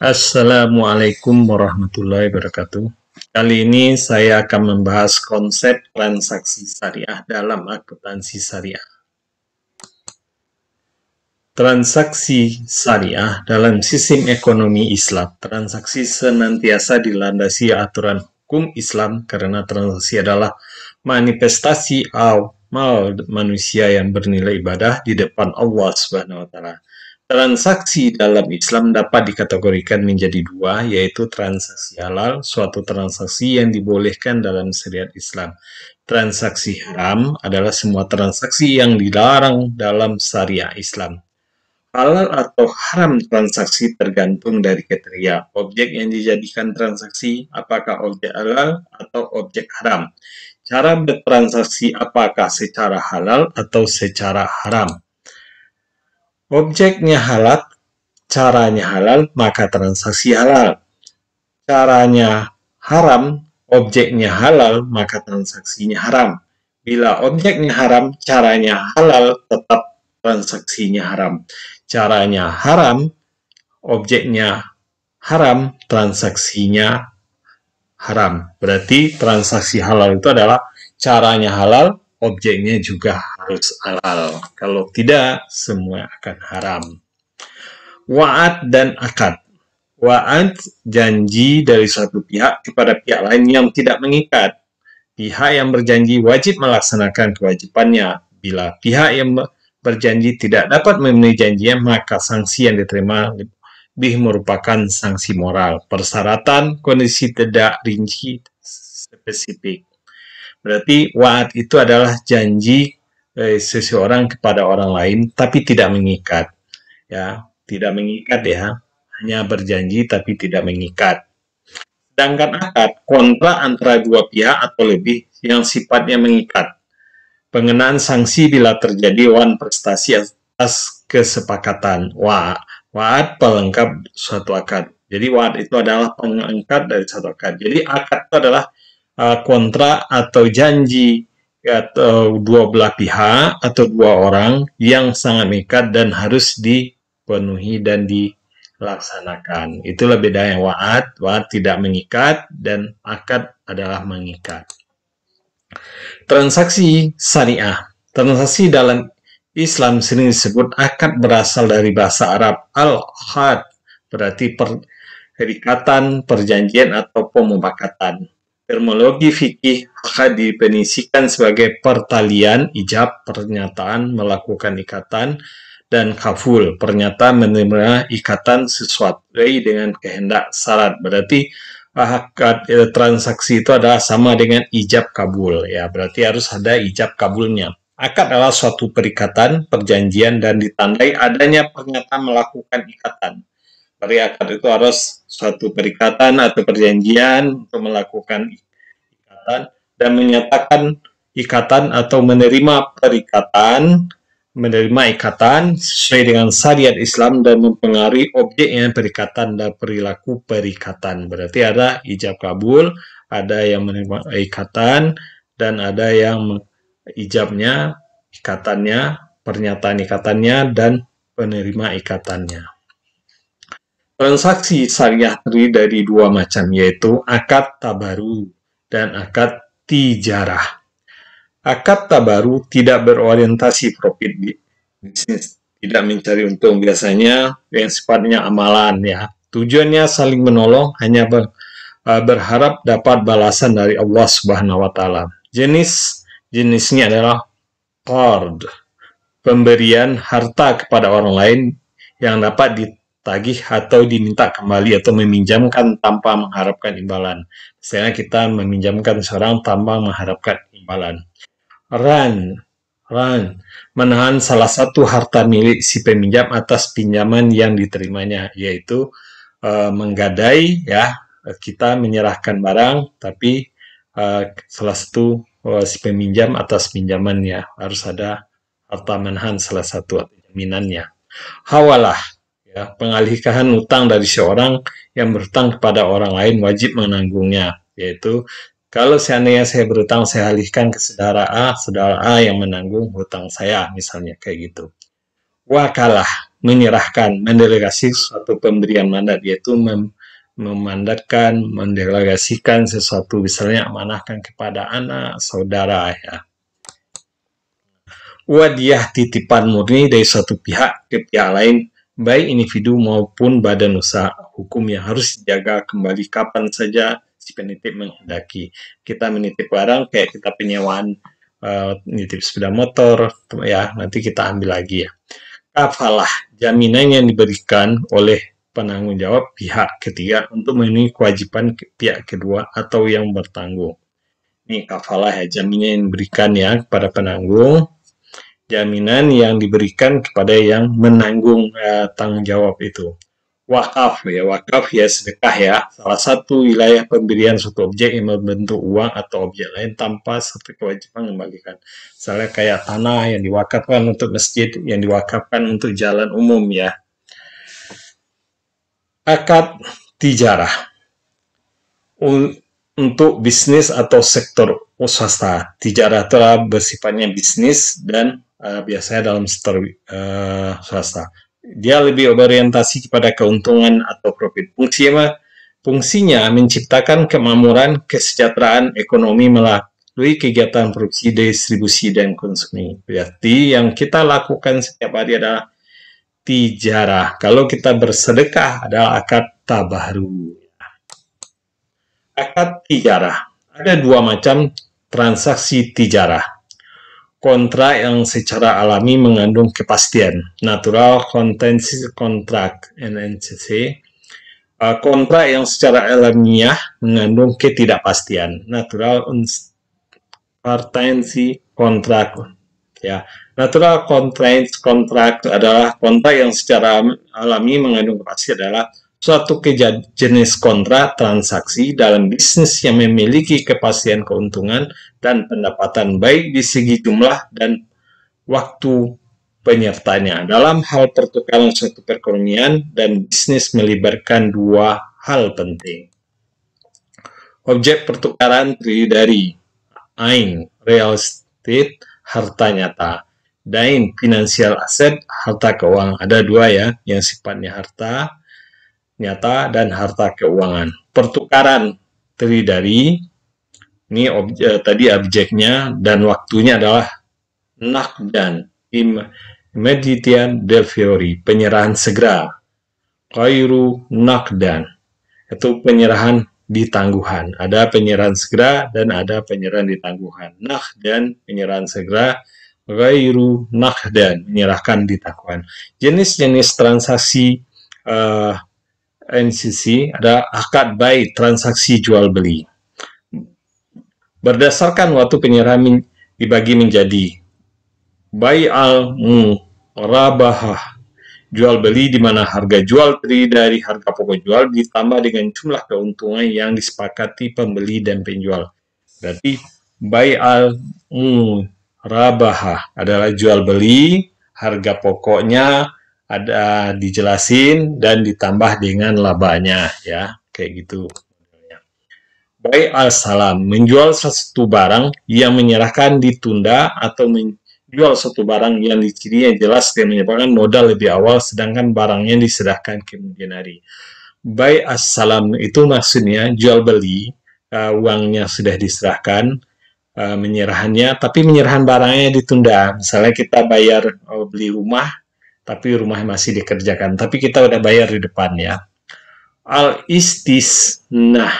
Assalamualaikum warahmatullahi wabarakatuh. Kali ini saya akan membahas konsep transaksi syariah dalam akuntansi syariah. Transaksi syariah dalam sistem ekonomi Islam, transaksi senantiasa dilandasi aturan hukum Islam karena transaksi adalah manifestasi awal manusia yang bernilai ibadah di depan Allah Subhanahu wa taala Transaksi dalam Islam dapat dikategorikan menjadi dua, yaitu transaksi halal, suatu transaksi yang dibolehkan dalam syariat Islam. Transaksi haram adalah semua transaksi yang dilarang dalam syariat Islam. Halal atau haram transaksi tergantung dari kriteria objek yang dijadikan transaksi, apakah objek halal atau objek haram. Cara bertransaksi apakah secara halal atau secara haram Objeknya halal, caranya halal, maka transaksi halal. Caranya haram, objeknya halal, maka transaksinya haram. Bila objeknya haram, caranya halal, tetap transaksinya haram. Caranya haram, objeknya haram, transaksinya haram. Berarti transaksi halal itu adalah caranya halal, objeknya juga harus halal. Kalau tidak, semua akan haram. Wa'ad dan akad. Wa'ad janji dari satu pihak kepada pihak lain yang tidak mengikat. Pihak yang berjanji wajib melaksanakan kewajibannya. Bila pihak yang berjanji tidak dapat memenuhi janjinya, maka sanksi yang diterima lebih merupakan sanksi moral. Persyaratan kondisi tidak rinci spesifik. Berarti wa'ad itu adalah janji eh, seseorang kepada orang lain tapi tidak mengikat ya tidak mengikat ya hanya berjanji tapi tidak mengikat sedangkan akad kontra antara dua pihak atau lebih yang sifatnya mengikat pengenaan sanksi bila terjadi wan prestasi atas kesepakatan wa waat pelengkap suatu akad jadi waat itu adalah pengangkat dari satu akad jadi akad itu adalah eh, kontra atau janji atau dua belah pihak atau dua orang yang sangat nekat dan harus dipenuhi dan dilaksanakan. Itulah bedanya waat. Waat tidak mengikat dan akad adalah mengikat. Transaksi syariah. Transaksi dalam Islam sering disebut akad berasal dari bahasa Arab al-had berarti perikatan, perjanjian atau pemufakatan. Termologi fikih akan dipenisikan sebagai pertalian, ijab, pernyataan, melakukan ikatan, dan kaful, pernyataan menerima ikatan sesuatu dengan kehendak syarat. Berarti akad ah, eh, transaksi itu adalah sama dengan ijab kabul ya berarti harus ada ijab kabulnya akad adalah suatu perikatan perjanjian dan ditandai adanya pernyataan melakukan ikatan dari akad itu harus suatu perikatan atau perjanjian untuk melakukan ikatan dan menyatakan ikatan atau menerima perikatan, menerima ikatan sesuai dengan syariat Islam dan mempengaruhi objek yang perikatan dan perilaku perikatan. Berarti ada ijab kabul, ada yang menerima ikatan, dan ada yang ijabnya, ikatannya, pernyataan ikatannya, dan penerima ikatannya. Transaksi syariah terdiri dari dua macam, yaitu akad tabaru dan akad tijarah. Akad tabaru tidak berorientasi profit di bisnis, tidak mencari untung biasanya yang sifatnya amalan ya. Tujuannya saling menolong hanya ber, e, berharap dapat balasan dari Allah Subhanahu wa taala. Jenis jenisnya adalah qard, pemberian harta kepada orang lain yang dapat tagih atau diminta kembali atau meminjamkan tanpa mengharapkan imbalan. Misalnya kita meminjamkan seorang tanpa mengharapkan imbalan. Ran, ran menahan salah satu harta milik si peminjam atas pinjaman yang diterimanya, yaitu uh, menggadai ya kita menyerahkan barang tapi uh, salah satu uh, si peminjam atas pinjamannya harus ada harta menahan salah satu jaminannya. Hawalah Ya, pengalihkan utang dari seorang yang berutang kepada orang lain wajib menanggungnya, yaitu kalau seandainya saya berutang, saya alihkan ke saudara A, saudara A yang menanggung hutang saya, misalnya kayak gitu. Wakalah, menyerahkan, mendelegasi suatu pemberian mandat, yaitu mem memandatkan, mendelegasikan sesuatu, misalnya amanahkan kepada anak, saudara, ya. Wadiah titipan murni dari suatu pihak ke pihak lain baik individu maupun badan usaha hukum yang harus dijaga kembali kapan saja si penitip menghendaki. Kita menitip barang kayak kita penyewaan uh, eh, nitip sepeda motor ya, nanti kita ambil lagi ya. Kafalah jaminan yang diberikan oleh penanggung jawab pihak ketiga untuk memenuhi kewajiban pihak kedua atau yang bertanggung. Ini kafalah ya, jaminan yang diberikan ya kepada penanggung jaminan yang diberikan kepada yang menanggung uh, tanggung jawab itu. Wakaf ya, wakaf ya sedekah ya, salah satu wilayah pemberian suatu objek yang membentuk uang atau objek lain tanpa satu kewajiban membagikan. Misalnya kayak tanah yang diwakafkan untuk masjid, yang diwakafkan untuk jalan umum ya. Akad tijarah untuk bisnis atau sektor swasta. Tijarah telah bersifatnya bisnis dan Eh, biasanya dalam sektor uh, eh, swasta. Dia lebih berorientasi kepada keuntungan atau profit. Fungsinya, fungsinya menciptakan kemakmuran, kesejahteraan ekonomi melalui kegiatan produksi, distribusi, dan konsumsi. Berarti yang kita lakukan setiap hari adalah tijarah. Kalau kita bersedekah adalah akad tabahru, Akad tijarah. Ada dua macam transaksi tijarah kontrak yang secara alami mengandung kepastian. Natural Contingency Contract (NCC). Uh, kontrak yang secara alamiah mengandung ketidakpastian. Natural uncertainty Contract. Ya, natural contract contract adalah kontrak yang secara alami mengandung kepastian adalah suatu jenis kontrak transaksi dalam bisnis yang memiliki kepastian keuntungan dan pendapatan baik di segi jumlah dan waktu penyertanya. Dalam hal pertukaran suatu perekonomian dan bisnis melibatkan dua hal penting. Objek pertukaran terdiri dari AIN, real estate, harta nyata. Dain, financial asset, harta keuangan. Ada dua ya, yang sifatnya harta, nyata dan harta keuangan. Pertukaran terdiri dari ini obje, eh, tadi objeknya dan waktunya adalah knockdown im meditian del fiori penyerahan segera kairu knockdown itu penyerahan ditangguhan ada penyerahan segera dan ada penyerahan ditangguhan tangguhan dan penyerahan segera kairu knockdown menyerahkan di jenis-jenis transaksi uh, NCC ada akad baik transaksi jual beli. Berdasarkan waktu penyerahan dibagi menjadi bayi al rabahah jual beli di mana harga jual beli dari harga pokok jual ditambah dengan jumlah keuntungan yang disepakati pembeli dan penjual. Berarti bayi al rabahah adalah jual beli harga pokoknya ada dijelasin dan ditambah dengan labanya ya kayak gitu Baik al-salam menjual satu barang yang menyerahkan ditunda atau menjual satu barang yang dicirinya jelas dan menyebabkan modal lebih awal sedangkan barangnya diserahkan kemudian hari Baik as-salam itu maksudnya jual beli uh, uangnya sudah diserahkan uh, menyerahannya tapi menyerahan barangnya ditunda misalnya kita bayar uh, beli rumah tapi rumah masih dikerjakan. Tapi kita udah bayar di depan ya. Al nah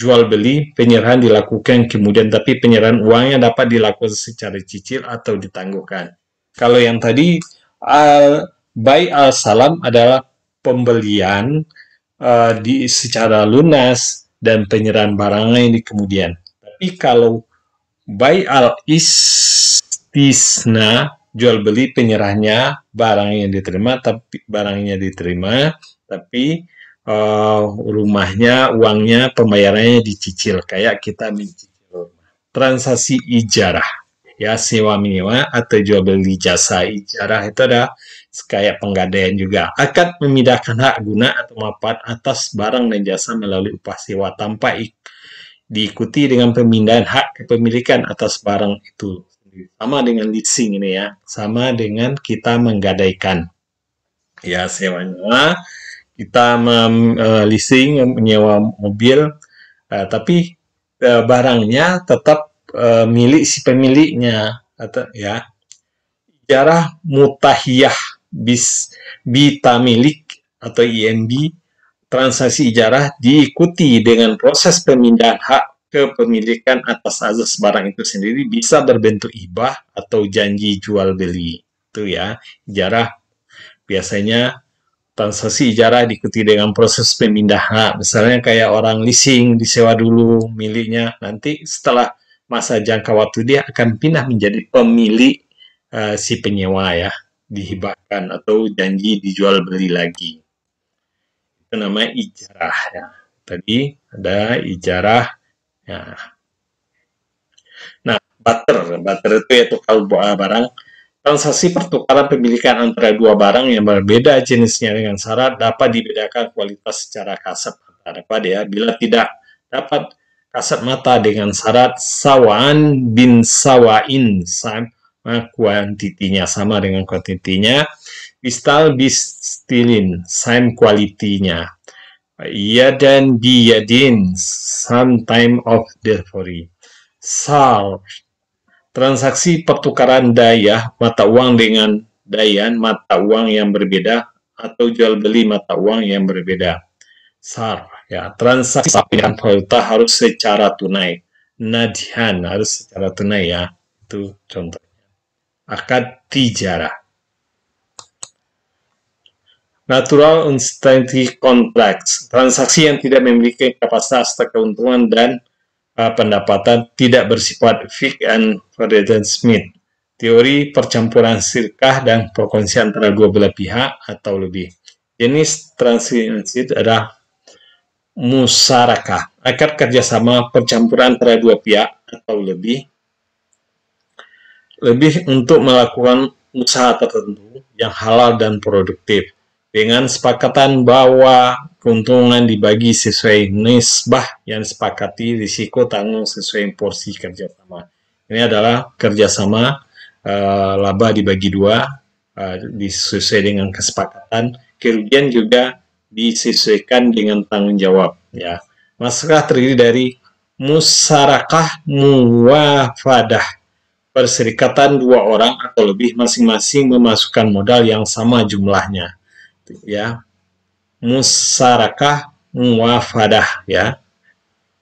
jual beli penyerahan dilakukan kemudian tapi penyerahan uangnya dapat dilakukan secara cicil atau ditangguhkan. Kalau yang tadi al bay al salam adalah pembelian uh, di secara lunas dan penyerahan barangnya ini kemudian. Tapi kalau bay al istisna jual beli penyerahnya barang yang diterima tapi barangnya diterima tapi uh, rumahnya uangnya pembayarannya dicicil kayak kita mencicil rumah transaksi ijarah ya sewa menyewa atau jual beli jasa ijarah itu ada kayak penggadaian juga akad memindahkan hak guna atau manfaat atas barang dan jasa melalui upah sewa tanpa ik diikuti dengan pemindahan hak kepemilikan atas barang itu sama dengan leasing ini ya, sama dengan kita menggadaikan. Ya, sewanya kita mem, uh, leasing, menyewa mobil, uh, tapi uh, barangnya tetap uh, milik si pemiliknya atau ya. Ijarah mutahiyah bis bita milik atau IMB transaksi ijarah diikuti dengan proses pemindahan hak kepemilikan atas azas barang itu sendiri bisa berbentuk ibah atau janji jual beli. Itu ya, ijarah biasanya transaksi ijarah diikuti dengan proses pemindahan. Misalnya kayak orang leasing disewa dulu miliknya, nanti setelah masa jangka waktu dia akan pindah menjadi pemilik uh, si penyewa ya, dihibahkan atau janji dijual beli lagi. Itu namanya ijarah ya. Tadi ada ijarah Nah, Nah, butter, butter itu yaitu kalau barang transaksi pertukaran pemilikan antara dua barang yang berbeda jenisnya dengan syarat dapat dibedakan kualitas secara kasat mata dapat ya bila tidak dapat kasat mata dengan syarat sawan bin sawain sama kuantitinya sama dengan kuantitinya bistal bistilin same kualitinya Yadan biyadin, sometime of delivery. Sal, transaksi pertukaran daya mata uang dengan dayan mata uang yang berbeda atau jual beli mata uang yang berbeda. Sar, ya transaksi dengan valuta harus secara tunai. Nadihan harus secara tunai ya. Itu contohnya. Akad tijarah natural uncertainty contracts, transaksi yang tidak memiliki kapasitas keuntungan dan uh, pendapatan tidak bersifat fixed and Frederick Smith. Teori percampuran sirkah dan prokonsi antara dua belah pihak atau lebih. Jenis transaksi adalah musarakah, akar kerjasama percampuran antara dua pihak atau lebih, lebih untuk melakukan usaha tertentu yang halal dan produktif dengan sepakatan bahwa keuntungan dibagi sesuai nisbah yang sepakati, risiko tanggung sesuai porsi kerjasama. Ini adalah kerjasama uh, laba dibagi dua uh, eh, disesuai dengan kesepakatan, kerugian juga disesuaikan dengan tanggung jawab. Ya, masalah terdiri dari musarakah muwafadah perserikatan dua orang atau lebih masing-masing memasukkan modal yang sama jumlahnya ya musarakah muafadah ya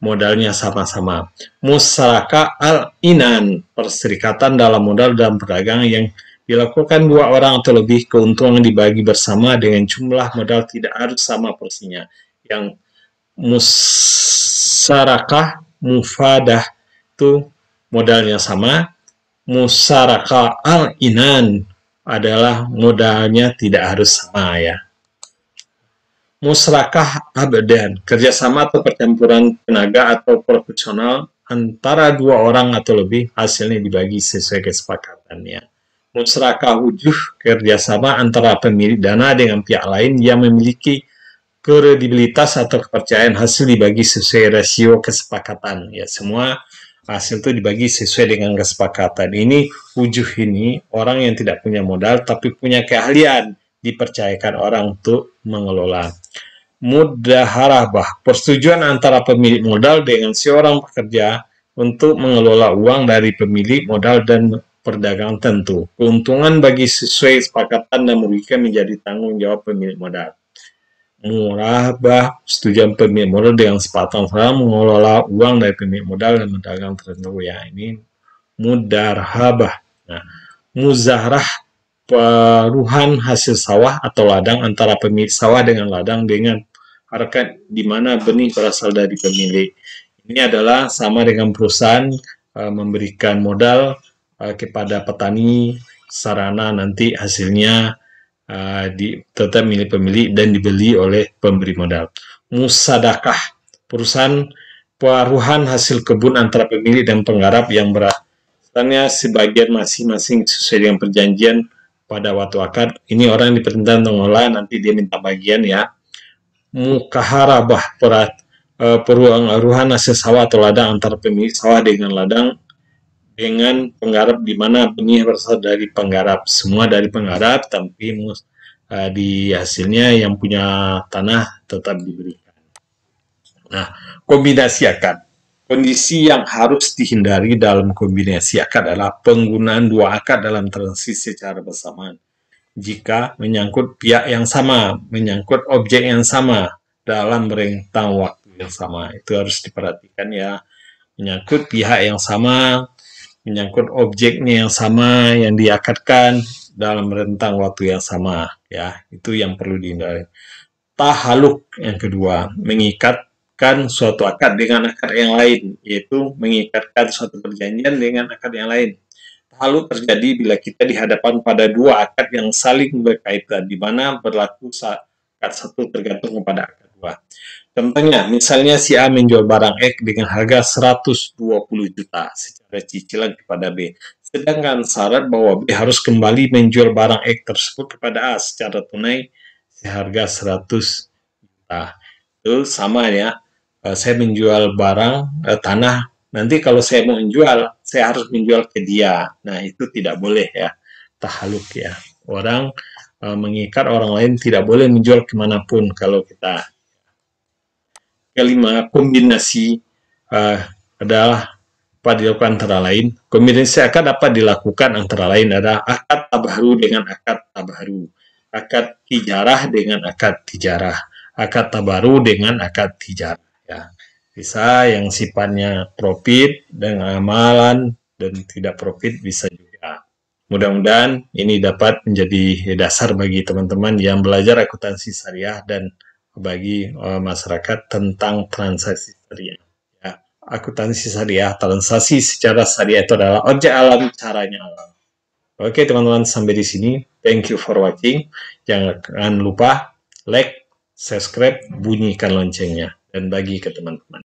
modalnya sama-sama musaraka al inan perserikatan dalam modal dalam perdagangan yang dilakukan dua orang atau lebih keuntungan dibagi bersama dengan jumlah modal tidak harus sama persinya yang musarakah mufadah itu modalnya sama musaraka al inan adalah modalnya tidak harus sama ya. Musrakah abadan, kerjasama atau pertempuran tenaga atau profesional antara dua orang atau lebih hasilnya dibagi sesuai kesepakatannya. Musrakah wujud, kerjasama antara pemilik dana dengan pihak lain yang memiliki kredibilitas atau kepercayaan hasil dibagi sesuai rasio kesepakatan. Ya, semua hasil itu dibagi sesuai dengan kesepakatan. Ini ujuh ini orang yang tidak punya modal tapi punya keahlian dipercayakan orang untuk mengelola. Mudaharabah, persetujuan antara pemilik modal dengan seorang pekerja untuk mengelola uang dari pemilik modal dan perdagangan tentu. Keuntungan bagi sesuai kesepakatan dan merugikan menjadi tanggung jawab pemilik modal murah bah setujuan pemilik modal dengan sepatan saham mengelola uang dari pemilik modal dan pedagang tertentu ya ini mudarhabah. Nah, muzahrah peruhan hasil sawah atau ladang antara pemilik sawah dengan ladang dengan harkat di mana benih berasal dari pemilik. Ini adalah sama dengan perusahaan e, memberikan modal e, kepada petani sarana nanti hasilnya Ah, di tetap milik pemilik dan dibeli oleh pemberi modal. Musadakah perusahaan peruhan hasil kebun antara pemilik dan penggarap yang berasalnya sebagian masing-masing sesuai dengan perjanjian pada waktu akad. Ini orang yang diperintah mengelola nanti dia minta bagian ya. Mukaharabah perat uh, peruang aruhan hasil sawah atau ladang antara pemilik sawah dengan ladang dengan penggarap di mana benih berasal dari penggarap semua dari penggarap tapi mus, uh, di hasilnya yang punya tanah tetap diberikan. Nah, kombinasi akad. Kondisi yang harus dihindari dalam kombinasi akad adalah penggunaan dua akad dalam transisi secara bersamaan. Jika menyangkut pihak yang sama, menyangkut objek yang sama dalam rentang waktu yang sama, itu harus diperhatikan ya. Menyangkut pihak yang sama menyangkut objeknya yang sama yang diakatkan dalam rentang waktu yang sama ya itu yang perlu dihindari tahaluk yang kedua mengikatkan suatu akad dengan akad yang lain yaitu mengikatkan suatu perjanjian dengan akad yang lain tahaluk terjadi bila kita dihadapan pada dua akad yang saling berkaitan di mana berlaku akad satu tergantung kepada akad dua contohnya misalnya si A menjual barang X dengan harga 120 juta ada cicilan kepada B. Sedangkan syarat bahwa B harus kembali menjual barang X tersebut kepada A secara tunai seharga 100 juta. Itu sama ya. Eh, saya menjual barang eh, tanah. Nanti kalau saya mau menjual, saya harus menjual ke dia. Nah, itu tidak boleh ya. Tahaluk ya. Orang eh, mengikat orang lain tidak boleh menjual kemanapun kalau kita. Kelima, kombinasi eh, adalah dapat dilakukan antara lain, kombinasi akad dapat dilakukan antara lain ada akad tabharu dengan akad tabharu, akad tijarah dengan akad tijarah, akad tabaru dengan akad tijarah. Ya. Bisa yang sifatnya profit dan amalan dan tidak profit bisa juga. Mudah-mudahan ini dapat menjadi dasar bagi teman-teman yang belajar akuntansi syariah dan bagi eh, masyarakat tentang transaksi syariah akuntansi syariah transaksi secara syariah itu adalah objek alam caranya alam oke teman-teman sampai di sini thank you for watching jangan lupa like subscribe bunyikan loncengnya dan bagi ke teman-teman